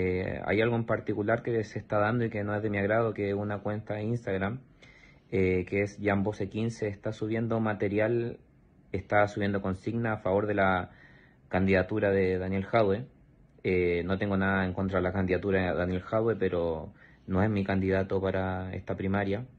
Eh, hay algo en particular que se está dando y que no es de mi agrado, que una cuenta de Instagram, eh, que es Jambose15, está subiendo material, está subiendo consigna a favor de la candidatura de Daniel Jadwe. Eh, no tengo nada en contra de la candidatura de Daniel Jadwe, pero no es mi candidato para esta primaria.